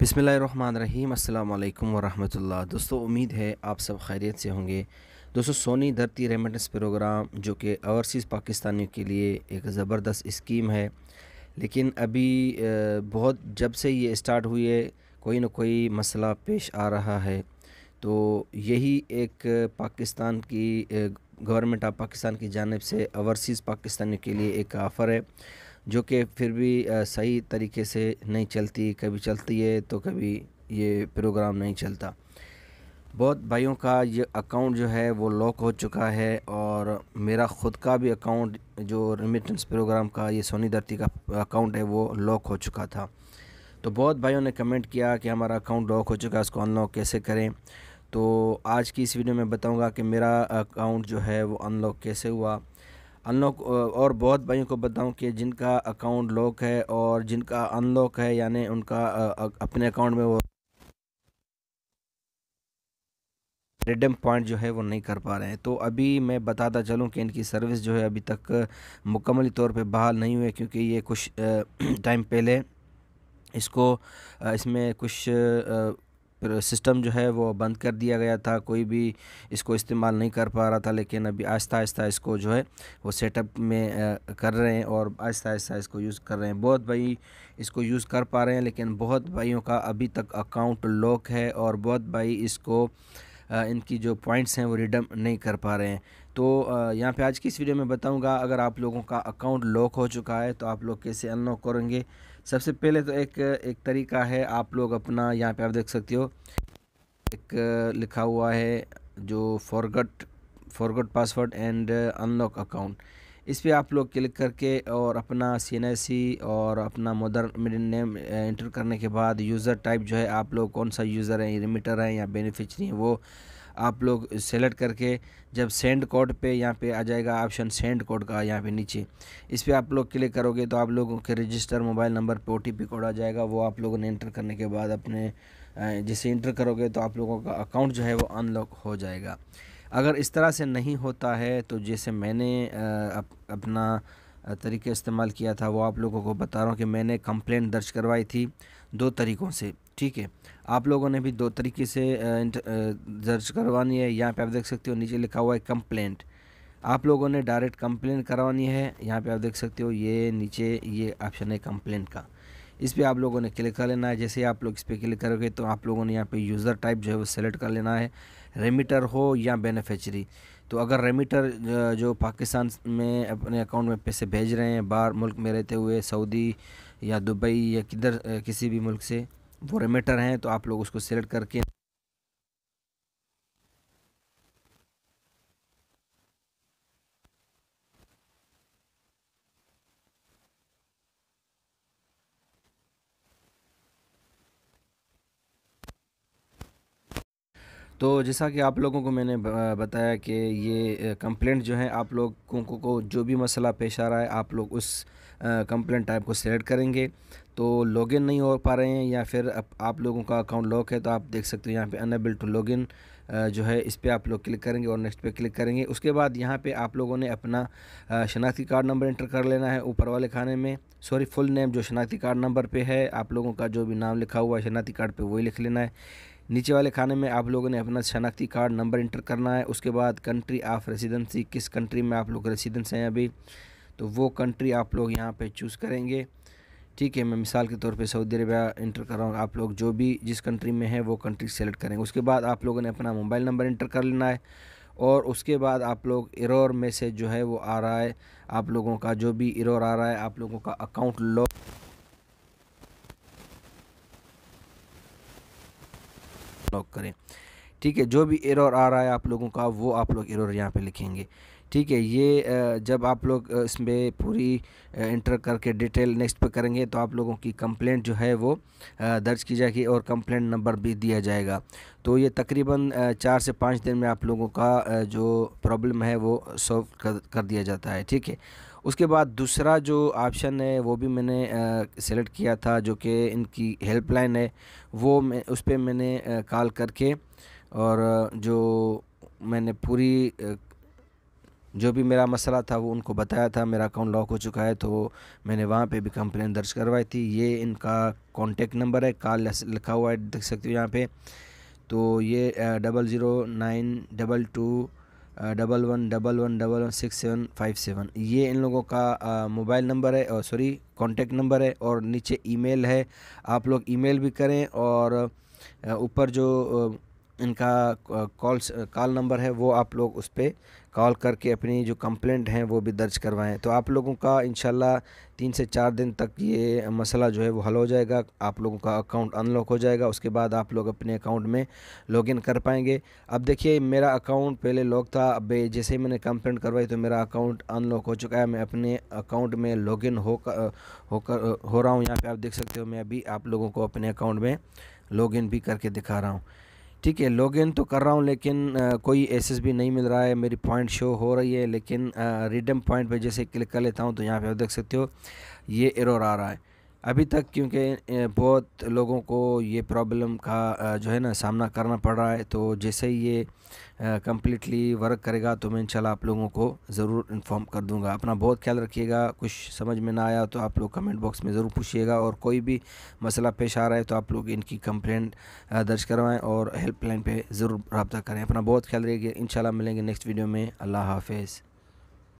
बिसमीम् अल्लाम वरहमतुल्लाह दोस्तों उम्मीद है आप सब खैरियत से होंगे दोस्तों सोनी धरती रेमिटेंस प्रोग्राम जो कि ओवरसीज़ पाकिस्तानियों के लिए एक ज़बरदस्त स्कीम है लेकिन अभी बहुत जब से ये स्टार्ट हुई है कोई ना कोई मसला पेश आ रहा है तो यही एक पाकिस्तान की गवर्नमेंट ऑफ पाकिस्तान की जानब से ओवरसीज़ पाकिस्तानियों के लिए एक ऑफ़र है जो कि फिर भी सही तरीके से नहीं चलती कभी चलती है तो कभी ये प्रोग्राम नहीं चलता बहुत भाइयों का ये अकाउंट जो है वो लॉक हो चुका है और मेरा ख़ुद का भी अकाउंट जो रिमिटेंस प्रोग्राम का ये सोनी धरती का अकाउंट है वो लॉक हो चुका था तो बहुत भाइयों ने कमेंट किया कि हमारा अकाउंट लॉक हो चुका है उसको अनलॉक कैसे करें तो आज की इस वीडियो में बताऊंगा कि मेरा अकाउंट जो है वो अनलॉक कैसे हुआ अनलॉक और बहुत भाइयों को बताऊं कि जिनका अकाउंट लॉक है और जिनका अनलॉक है यानी उनका अपने अकाउंट में वो रिडम पॉइंट जो है वो नहीं कर पा रहे हैं तो अभी मैं बताता चलूं कि इनकी सर्विस जो है अभी तक मुकम्मल तौर पे बहाल नहीं हुई है क्योंकि ये कुछ टाइम पहले इसको इसमें कुछ सिस्टम जो है वो बंद कर दिया गया था कोई भी इसको इस्तेमाल नहीं कर पा रहा था लेकिन अभी आहिस्ता आहिस्ता इसको जो है वो सेटअप में कर रहे हैं और आहिस्ता आहिस्ता इसको यूज़ कर रहे हैं बहुत भाई इसको यूज़ कर पा रहे हैं लेकिन बहुत भाइयों का अभी तक अकाउंट लॉक है और बहुत भाई इसको इनकी जो पॉइंट्स हैं वो रिडम नहीं कर पा रहे हैं तो यहाँ पे आज की इस वीडियो में बताऊँगा अगर आप लोगों का अकाउंट लॉक हो चुका है तो आप लोग कैसे अनलॉक करेंगे सबसे पहले तो एक एक तरीका है आप लोग अपना यहाँ पे आप देख सकते हो एक लिखा हुआ है जो forgot forgot password and unlock account इस पर आप लोग क्लिक करके और अपना सी और अपना मदर मिडिल नेम एंटर करने के बाद यूज़र टाइप जो है आप लोग कौन सा यूज़र है रिमिटर है या बेनिफिशरी है वो आप लोग सेलेक्ट करके जब सेंड कोड पे यहाँ पे आ जाएगा ऑप्शन सेंड कोड का यहाँ पे नीचे इस पर आप लोग क्लिक करोगे तो आप लोगों के रजिस्टर मोबाइल नंबर पे ओ कोड आ जाएगा वो आप लोगों ने इंटर करने के बाद अपने eh, जिसे इंटर करोगे तो आप लोगों का अकाउंट जो है वो अनलॉक हो जाएगा अगर इस तरह से नहीं होता है तो जैसे मैंने अप, अपना तरीके इस्तेमाल किया था वो आप लोगों को बता रहा हूँ कि मैंने कंप्लेंट दर्ज करवाई थी दो तरीक़ों से ठीक है आप लोगों ने भी दो तरीके से दर्ज करवानी है यहाँ पे आप देख सकते हो नीचे लिखा हुआ है कंप्लेंट आप लोगों ने डायरेक्ट कंप्लेंट करवानी है यहाँ पे आप देख सकते हो ये नीचे ये ऑप्शन है कंप्लेंट का इस पर आप लोगों ने क्लिक कर लेना है जैसे आप लोग इस पर क्लिक करोगे तो आप लोगों ने यहाँ पे यूज़र टाइप जो है वो सेलेक्ट कर लेना है रेमिटर हो या बेनिफिशरी तो अगर रेमिटर जो पाकिस्तान में अपने अकाउंट में पैसे भेज रहे हैं बाहर मुल्क में रहते हुए सऊदी या दुबई या किधर किसी भी मुल्क से वो रेमिटर हैं तो आप लोग उसको सेलेक्ट करके तो जैसा कि आप लोगों को मैंने बताया कि ये कंप्लेंट जो है आप लोगों को, को जो भी मसला पेश आ रहा है आप लोग उस कंप्लेंट टाइप को सेलेक्ट करेंगे तो लॉगिन नहीं हो पा रहे हैं या फिर आप लोगों का अकाउंट लॉक है तो आप देख सकते हो यहाँ पे अनेबल टू लॉगिन जो है इस पर आप लोग क्लिक करेंगे और नेक्स्ट पे क्लिक करेंगे उसके बाद यहाँ पे आप लोगों ने अपना शनाख्ती कार्ड नंबर इंटर कर लेना है ऊपर वाले खाने में सॉरी फुल नेम जो शनाख्ती कार्ड नंबर पे है आप लोगों का जो भी नाम लिखा हुआ है शनाख्ती कार्ड पे वही लिख लेना है नीचे वाले खाने में आप लोगों ने अपना शनाख्ती कार्ड नंबर इंटर करना है उसके बाद कंट्री ऑफ रेसिडेंसी किस कंट्री में आप लोग रेसिडेंस हैं अभी तो वो कंट्री आप लोग यहाँ पे चूज़ करेंगे ठीक है मैं मिसाल के तौर पे सऊदी अरबिया इंटर कर रहा हूँ आप लोग जो भी जिस कंट्री में है वो कंट्री सेलेक्ट करेंगे उसके बाद आप लोगों ने अपना मोबाइल नंबर इंटर कर लेना है और उसके बाद आप लोग इरोर मैसेज जो है वो आ रहा है आप लोगों का जो भी इरोर आ रहा है आप लोगों का अकाउंट लॉक ब्लॉक करें ठीक है जो भी एरर आ रहा है आप लोगों का वो आप लोग एरर यहाँ पे लिखेंगे ठीक है ये जब आप लोग इसमें पूरी इंटर करके डिटेल नेक्स्ट पे करेंगे तो आप लोगों की कंप्लेंट जो है वो दर्ज की जाएगी और कंप्लेंट नंबर भी दिया जाएगा तो ये तकरीबन चार से पाँच दिन में आप लोगों का जो प्रॉब्लम है वो सॉल्व कर, कर दिया जाता है ठीक है उसके बाद दूसरा जो ऑप्शन है वो भी मैंने सेलेक्ट किया था जो कि इनकी हेल्पलाइन है वो मैं उस पर मैंने कॉल करके और जो मैंने पूरी जो भी मेरा मसला था वो उनको बताया था मेरा अकाउंट लॉक हो चुका है तो मैंने वहाँ पे भी कंप्लेन दर्ज करवाई थी ये इनका कॉन्टेक्ट नंबर है काल लिखा हुआ है देख सकते हो यहाँ पे तो ये double zero nine double two double one double one double one six seven five seven ये इन लोगों का मोबाइल नंबर है और सॉरी कॉन्टेक्ट नंबर है और नीचे ईमेल है आप लोग ईमेल भी करें और ऊपर जो इनका कॉल कॉल नंबर है वो आप लोग उस पर कॉल करके अपनी जो कंप्लेंट हैं वो भी दर्ज करवाएं तो आप लोगों का इन तीन से चार दिन तक ये मसला जो है वो हल हो जाएगा आप लोगों का अकाउंट अनलॉक हो जाएगा उसके बाद आप लोग अपने अकाउंट में लॉगिन कर पाएंगे अब देखिए मेरा अकाउंट पहले लॉक था अब जैसे ही मैंने कंप्लेंट करवाई तो मेरा अकाउंट अनलॉक हो चुका है मैं अपने अकाउंट में लॉगिन हो कर, हो हो रहा हूँ यहाँ पर आप देख सकते हो मैं अभी आप लोगों को अपने अकाउंट में लॉगिन भी करके दिखा रहा हूँ ठीक है लॉग इन तो कर रहा हूँ लेकिन आ, कोई एसेस भी नहीं मिल रहा है मेरी पॉइंट शो हो रही है लेकिन रिडम पॉइंट पे जैसे क्लिक कर लेता हूँ तो यहाँ पे देख सकते हो ये एरर आ रहा है अभी तक क्योंकि बहुत लोगों को ये प्रॉब्लम का जो है ना सामना करना पड़ रहा है तो जैसे ही ये कम्प्लीटली वर्क करेगा तो मैं इंशाल्लाह आप लोगों को ज़रूर इन्फॉर्म कर दूंगा अपना बहुत ख्याल रखिएगा कुछ समझ में ना आया तो आप लोग कमेंट बॉक्स में ज़रूर पूछिएगा और कोई भी मसला पेश आ रहा है तो आप लोग इनकी कंप्लेंट दर्ज करवाएँ और हेल्पलाइन पर ज़रूर रबता करें अपना बहुत ख्याल रखिएगा इन मिलेंगे नेक्स्ट वीडियो में अल्लाह हाफिज़